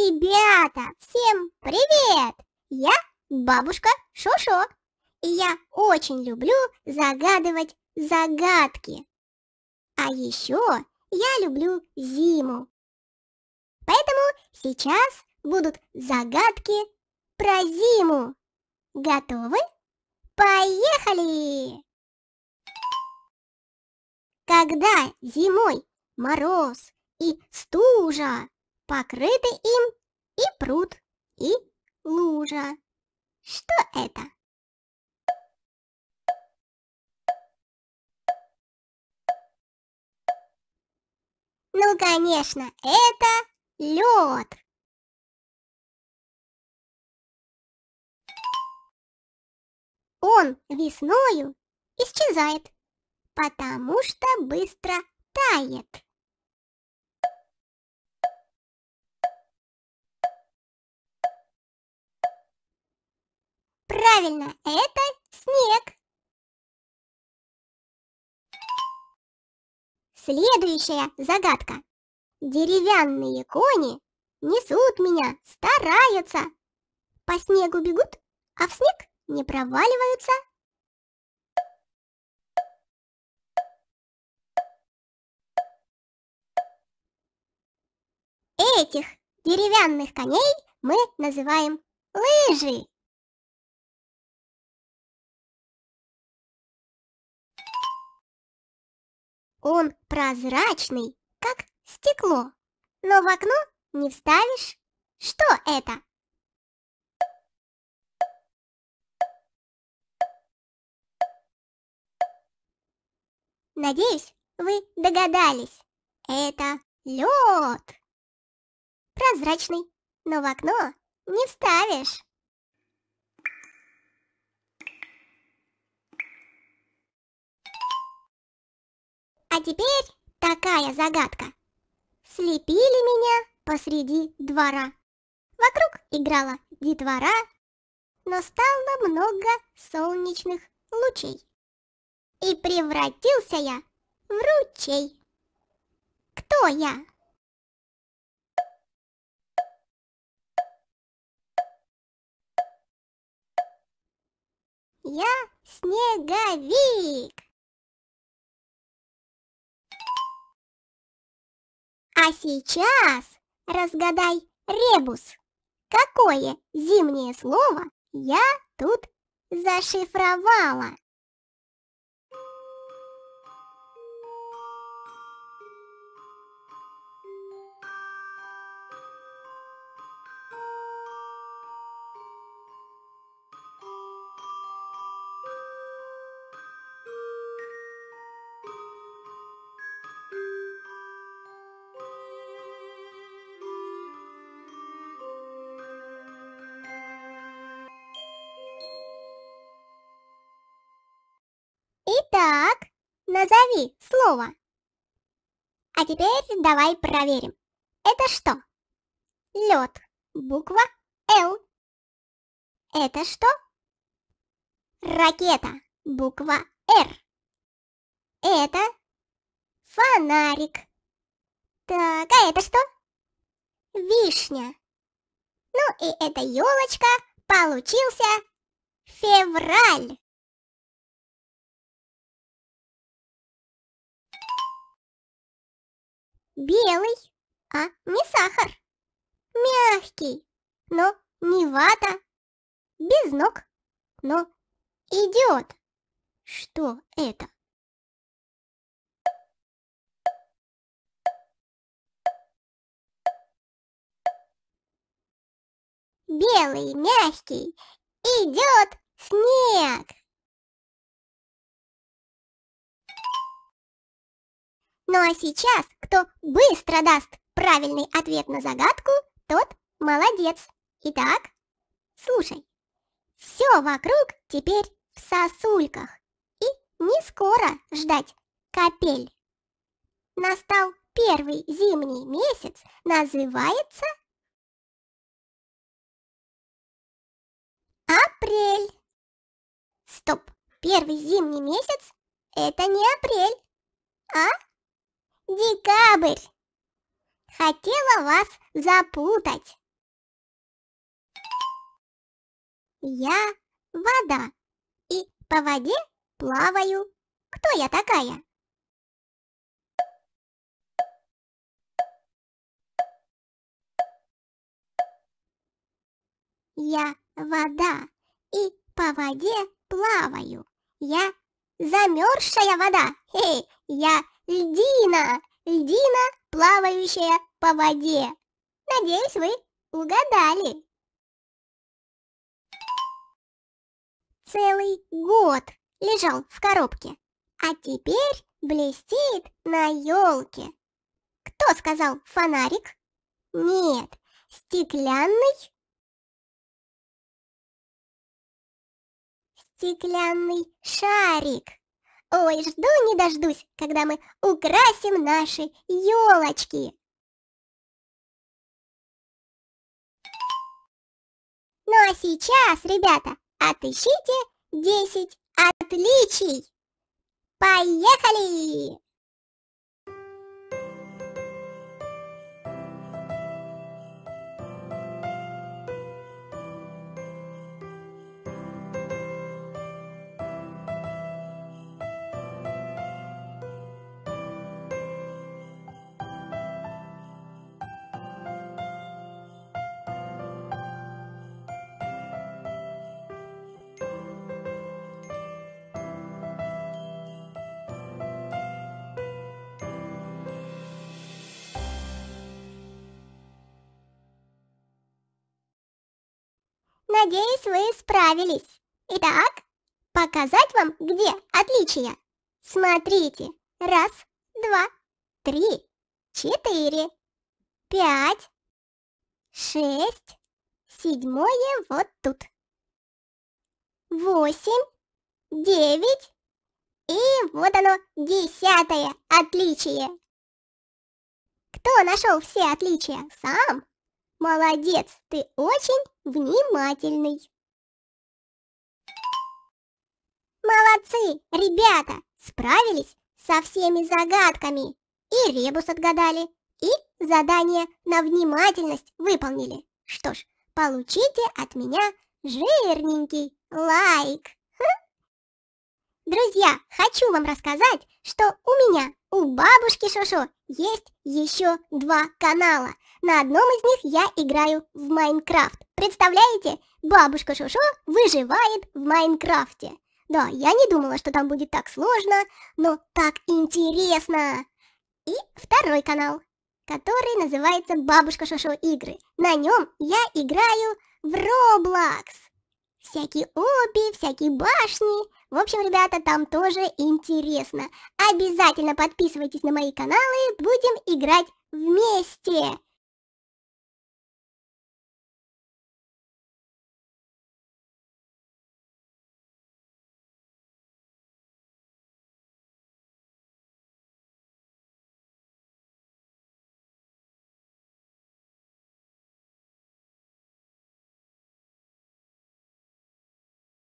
Ребята, всем привет! Я бабушка Шошо, и я очень люблю загадывать загадки. А еще я люблю зиму. Поэтому сейчас будут загадки про зиму. Готовы? Поехали! Когда зимой мороз и стужа, Покрыты им и пруд, и лужа. Что это? Ну, конечно, это лед. Он весною исчезает, потому что быстро тает. Правильно, это снег. Следующая загадка. Деревянные кони несут меня, стараются. По снегу бегут, а в снег не проваливаются. Этих деревянных коней мы называем лыжи. Он прозрачный, как стекло, но в окно не вставишь. Что это? Надеюсь, вы догадались. Это лед. Прозрачный, но в окно не вставишь. А теперь такая загадка. Слепили меня посреди двора. Вокруг играла детвора, но стало много солнечных лучей. И превратился я в ручей. Кто я? Я снеговик. А сейчас разгадай ребус. Какое зимнее слово я тут зашифровала? слова. А теперь давай проверим. Это что? Лед. Буква Л. Это что? Ракета. Буква Р. Это фонарик. Так, а это что? Вишня. Ну и эта елочка получился февраль. белый, а не сахар. Мягкий, но не вата. Без ног, но идет. Что это? Белый, мягкий, идет снег. Ну а сейчас, кто быстро даст правильный ответ на загадку, тот молодец. Итак, слушай. Все вокруг теперь в сосульках. И не скоро ждать капель. Настал первый зимний месяц, называется... Апрель. Стоп, первый зимний месяц – это не апрель, а Декабрь! Хотела вас запутать. Я вода и по воде плаваю. Кто я такая? Я вода и по воде плаваю. Я замерзшая вода. Эй, я льдина, льдина, плавающая по воде. Надеюсь, вы угадали. Целый год лежал в коробке, а теперь блестит на елке. Кто сказал фонарик? Нет, стеклянный. Стеклянный шарик. Ой, жду не дождусь, когда мы украсим наши елочки. Ну а сейчас, ребята, отыщите 10 отличий. Поехали! Надеюсь, вы справились. Итак, показать вам, где отличия. Смотрите. Раз, два, три, четыре, пять, шесть, седьмое вот тут. Восемь, девять и вот оно, десятое отличие. Кто нашел все отличия? Сам? Молодец, ты очень внимательный. Молодцы, ребята, справились со всеми загадками. И ребус отгадали, и задание на внимательность выполнили. Что ж, получите от меня жирненький лайк. Друзья, хочу вам рассказать, что у меня, у бабушки Шошо, есть еще два канала. На одном из них я играю в Майнкрафт. Представляете, бабушка Шошо выживает в Майнкрафте. Да, я не думала, что там будет так сложно, но так интересно. И второй канал, который называется «Бабушка Шошо игры». На нем я играю в Роблокс. Всякие обе, всякие башни в общем, ребята, там тоже интересно. Обязательно подписывайтесь на мои каналы, будем играть вместе.